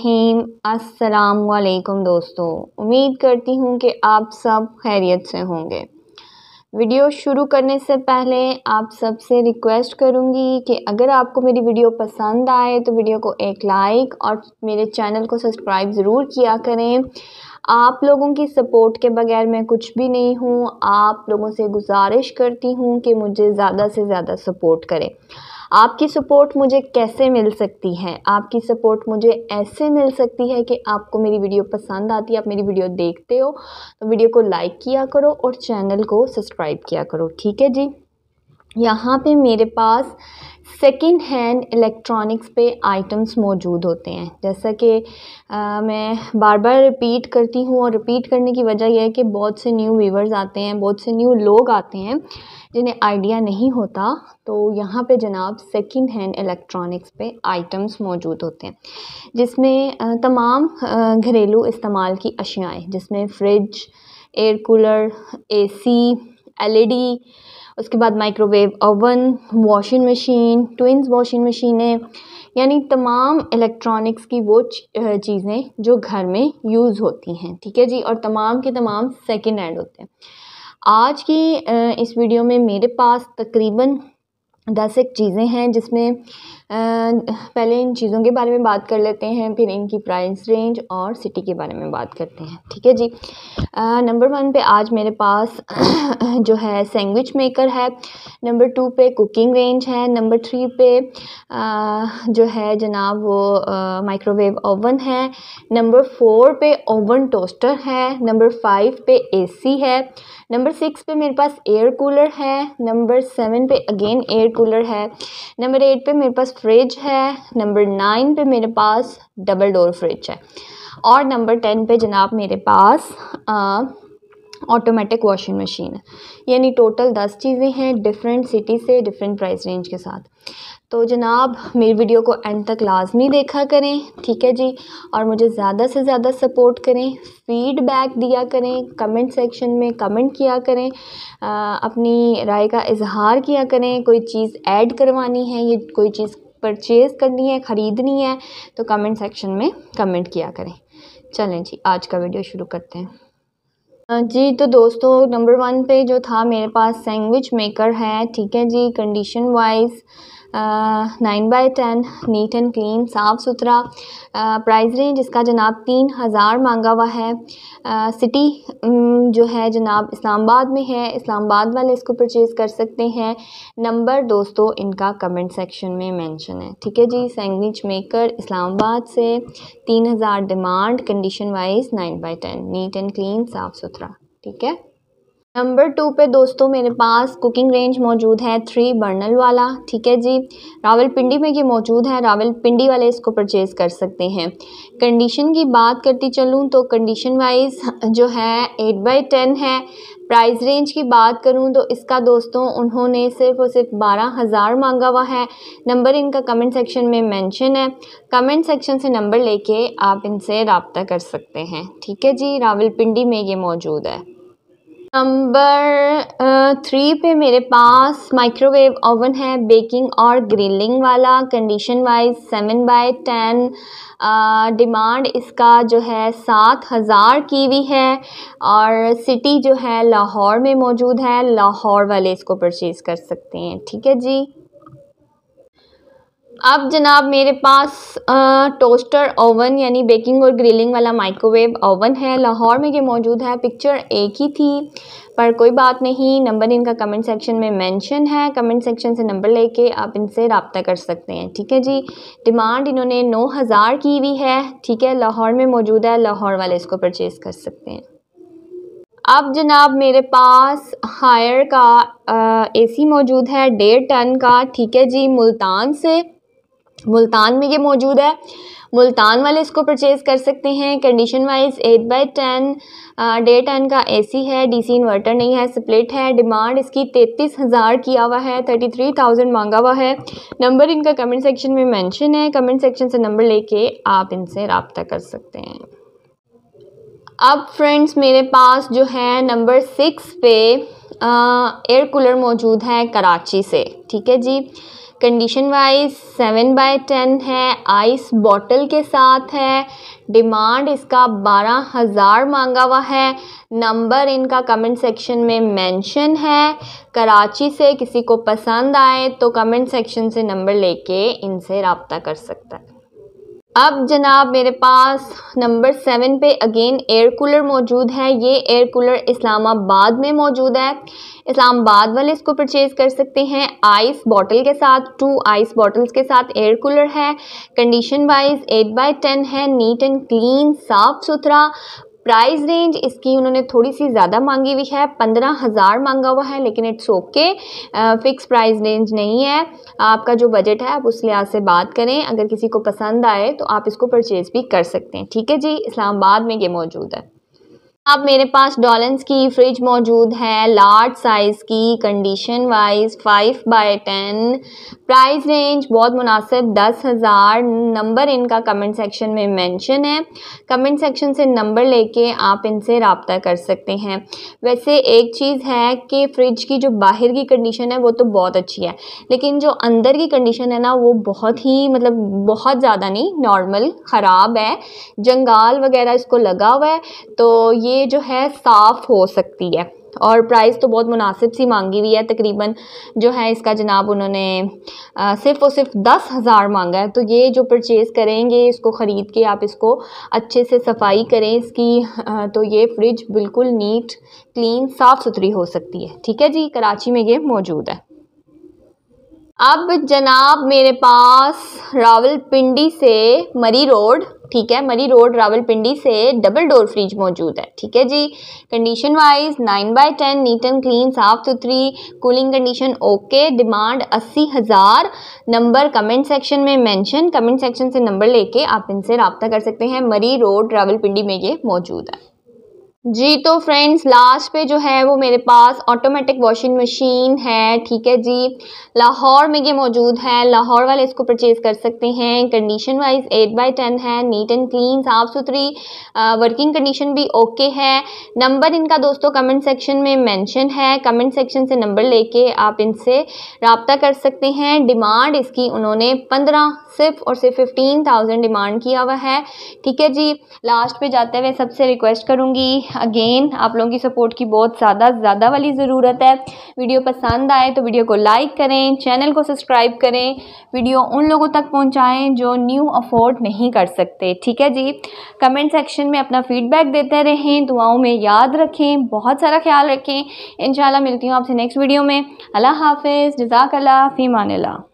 अस्सलाम वालेकुम दोस्तों उम्मीद करती हूँ कि आप सब खैरियत से होंगे वीडियो शुरू करने से पहले आप सबसे रिक्वेस्ट करूँगी कि अगर आपको मेरी वीडियो पसंद आए तो वीडियो को एक लाइक और मेरे चैनल को सब्सक्राइब ज़रूर किया करें आप लोगों की सपोर्ट के बगैर मैं कुछ भी नहीं हूँ आप लोगों से गुजारिश करती हूँ कि मुझे ज़्यादा से ज़्यादा सपोर्ट करें आपकी सपोर्ट मुझे कैसे मिल सकती है आपकी सपोर्ट मुझे ऐसे मिल सकती है कि आपको मेरी वीडियो पसंद आती है आप मेरी वीडियो देखते हो तो वीडियो को लाइक किया करो और चैनल को सब्सक्राइब किया करो ठीक है जी यहाँ पे मेरे पास सेकेंड हैंड इलेक्ट्रॉनिक्स पे आइटम्स मौजूद होते हैं जैसा कि मैं बार बार रिपीट करती हूँ और रिपीट करने की वजह यह है कि बहुत से न्यू व्यूवर्स आते हैं बहुत से न्यू लोग आते हैं जिन्हें आइडिया नहीं होता तो यहाँ पे जनाब सेकेंड हैंड इलेक्ट्रॉनिक्स पे आइटम्स मौजूद होते हैं जिसमें तमाम घरेलू इस्तेमाल की अशियाएँ जिसमें फ्रिज एयर कूलर ई डी उसके बाद microwave oven washing machine twins washing मशीनें यानी तमाम इलेक्ट्रॉनिक्स की वो चीज़ें जो घर में यूज़ होती हैं ठीक है जी और तमाम के तमाम सेकेंड हैंड होते हैं आज की इस वीडियो में मेरे पास तकरीबन दस एक चीज़ें हैं जिसमें पहले इन चीज़ों के बारे में बात कर लेते हैं फिर इनकी प्राइस रेंज और सिटी के बारे में बात करते हैं ठीक है जी नंबर वन पे आज मेरे पास जो है सैंडविच मेकर है नंबर टू पे कुकिंग रेंज है नंबर थ्री पे आ, जो है जनाब वो माइक्रोवेव ओवन है नंबर फोर पे ओवन टोस्टर है नंबर फाइव पे एसी है नंबर सिक्स पे मेरे पास एयर कूलर है नंबर सेवन पे अगेन एयर कूलर है नंबर एट पे मेरे पास फ्रिज है नंबर नाइन पे मेरे पास डबल डोर फ्रिज है और नंबर टेन पे जनाब मेरे पास ऑटोमेटिक वॉशिंग मशीन है यानी टोटल दस चीज़ें हैं डिफरेंट सिटी से डिफरेंट प्राइस रेंज के साथ तो जनाब मेरी वीडियो को एंड तक लाजमी देखा करें ठीक है जी और मुझे ज़्यादा से ज़्यादा सपोर्ट करें फीडबैक दिया करें कमेंट सेक्शन में कमेंट किया करें आ, अपनी राय का इजहार किया करें कोई चीज़ ऐड करवानी है या कोई चीज़ परचेज़ करनी है ख़रीदनी है तो कमेंट सेक्शन में कमेंट किया करें चलें जी आज का वीडियो शुरू करते हैं हाँ जी तो दोस्तों नंबर वन पे जो था मेरे पास सैंडविच मेकर है ठीक है जी condition wise nine by ten neat and clean साफ़ सुथरा प्राइस uh, रेंज इसका जनाब तीन हज़ार मांगा हुआ है सिटी uh, um, जो है जनाब इस्लामाबाद में है इस्लामाबाद वाले इसको परचेज़ कर सकते हैं नंबर दोस्तों इनका कमेंट सेक्शन में मेंशन है ठीक है जी सैंडविच मेकर इस्लामाबाद से तीन हज़ार demand condition wise nine by ten neat and clean साफ़ सुथरा ठीक है नंबर टू पे दोस्तों मेरे पास कुकिंग रेंज मौजूद है थ्री बर्नल वाला ठीक है जी रावलपिंडी में ये मौजूद है रावलपिंडी वाले इसको परचेज़ कर सकते हैं कंडीशन की बात करती चलूँ तो कंडीशन वाइज जो है एट बाई टेन है प्राइस रेंज की बात करूं तो इसका दोस्तों उन्होंने सिर्फ और सिर्फ बारह हज़ार मांगा हुआ है नंबर इनका कमेंट सेक्शन में मेंशन है कमेंट सेक्शन से नंबर लेके आप इनसे रबता कर सकते हैं ठीक है जी रावलपिंडी में ये मौजूद है नंबर थ्री uh, पे मेरे पास माइक्रोवेव ओवन है बेकिंग और ग्रिलिंग वाला condition wise seven by ten demand इसका जो है सात हज़ार की भी है और सिटी जो है लाहौर में मौजूद है लाहौर वाले इसको परचेज़ कर सकते हैं ठीक है जी अब जनाब मेरे पास आ, टोस्टर ओवन यानी बेकिंग और ग्रिलिंग वाला माइक्रोवेव ओवन है लाहौर में ये मौजूद है पिक्चर एक ही थी पर कोई बात नहीं नंबर इनका कमेंट सेक्शन में मेंशन है कमेंट सेक्शन से नंबर लेके आप इनसे रबता कर सकते हैं ठीक है जी डिमांड इन्होंने नौ हज़ार की हुई है ठीक है लाहौर में मौजूद है लाहौर वाले इसको परचेज़ कर सकते हैं अब जनाब मेरे पास हायर का एसी मौजूद है डेढ़ टन का ठीक है जी मुल्तान से मुल्तान में ये मौजूद है मुल्तान वाले इसको परचेज़ कर सकते हैं condition wise eight by ten डे टेन का एसी है डीसी इन्वर्टर नहीं है स्प्लिट है डिमांड इसकी तैंतीस हज़ार किया हुआ है थर्टी थ्री थाउजेंड मांगा हुआ है नंबर इनका कमेंट सेक्शन में मेंशन है कमेंट सेक्शन से नंबर लेके आप इनसे रबता कर सकते हैं अब फ्रेंड्स मेरे पास जो है नंबर सिक्स पे एयर uh, कूलर मौजूद है कराची से ठीक है जी condition wise seven by ten है आइस बॉटल के साथ है डिमांड इसका बारह हज़ार मांगा हुआ है नंबर इनका कमेंट सेक्शन में मेंशन है कराची से किसी को पसंद आए तो कमेंट सेक्शन से नंबर लेके इनसे रबता कर सकता है अब जनाब मेरे पास नंबर सेवन पे अगेन एयर कूलर मौजूद है ये एयर कूलर इस्लामाबाद में मौजूद है इस्लामाबाद वाले इसको परचेज़ कर सकते हैं आइस बॉटल के साथ टू आइस बॉटल्स के साथ एयर कूलर है condition wise eight by ten है नीट एंड क्लीन साफ़ सुथरा प्राइस रेंज इसकी उन्होंने थोड़ी सी ज़्यादा मांगी हुई है पंद्रह हज़ार मांगा हुआ है लेकिन it's okay fix price range नहीं है आपका जो बजट है आप उस लिहाज से बात करें अगर किसी को पसंद आए तो आप इसको परचेज़ भी कर सकते हैं ठीक है जी इस्लामाबाद में ये मौजूद है अब मेरे पास डॉलेंस की फ्रिज मौजूद है लार्ज साइज़ की condition wise five by ten price range बहुत मुनासिब दस हज़ार नंबर इनका कमेंट सेक्शन में मेंशन है कमेंट सेक्शन से नंबर लेके आप इनसे रबता कर सकते हैं वैसे एक चीज़ है कि फ्रिज की जो बाहर की कंडीशन है वो तो बहुत अच्छी है लेकिन जो अंदर की कंडीशन है ना वो बहुत ही मतलब बहुत ज़्यादा नहीं नॉर्मल ख़राब है जंगाल वगैरह इसको लगा हुआ है तो ये ये जो है साफ़ हो सकती है और प्राइस तो बहुत मुनासिब सी मांगी हुई है तकरीबन जो है इसका जनाब उन्होंने सिर्फ और सिर्फ दस हज़ार मांगा है तो ये जो परचेज़ करेंगे इसको ख़रीद के आप इसको अच्छे से सफाई करें इसकी आ, तो ये फ्रिज बिल्कुल नीट क्लीन साफ़ सुथरी हो सकती है ठीक है जी कराची में ये मौजूद है अब जनाब मेरे पास रावलपिंडी से मरी रोड ठीक है मरी रोड रावलपिंडी से डबल डोर फ्रिज मौजूद है ठीक है जी condition wise nine by ten neat and clean साफ़ सुथरी कूलिंग कंडीशन ओके डिमांड अस्सी हज़ार नंबर कमेंट सेक्शन में मेंशन कमेंट सेक्शन से नंबर लेके आप इनसे रबता कर सकते हैं मरी रोड रावलपिंडी में ये मौजूद है जी तो फ्रेंड्स लास्ट पे जो है वो मेरे पास ऑटोमेटिक वॉशिंग मशीन है ठीक है जी लाहौर में ये मौजूद है लाहौर वाले इसको परचेज़ कर सकते हैं condition wise eight by ten है नीट एंड क्लीन साफ़ सुथरी वर्किंग कंडीशन भी ओके है नंबर इनका दोस्तों कमेंट सेक्शन में मेंशन है कमेंट सेक्शन से नंबर लेके आप इनसे रबता कर सकते हैं डिमांड इसकी उन्होंने पंद्रह सिर्फ और सिर्फ फिफ्टीन थाउजेंड डिमांड किया हुआ है ठीक है जी लास्ट पर जाते हुए सबसे रिक्वेस्ट करूँगी अगेन आप लोगों की सपोर्ट की बहुत ज़्यादा ज़्यादा वाली ज़रूरत है वीडियो पसंद आए तो वीडियो को लाइक करें चैनल को सब्सक्राइब करें वीडियो उन लोगों तक पहुँचाएँ जो न्यू अफोर्ड नहीं कर सकते ठीक है जी कमेंट सेक्शन में अपना फ़ीडबैक देते रहें दुआओं में याद रखें बहुत सारा ख्याल रखें इन मिलती हूँ आपसे नेक्स्ट वीडियो में अल्लाह हाफिज़ जजाकल्ला फ़ीमान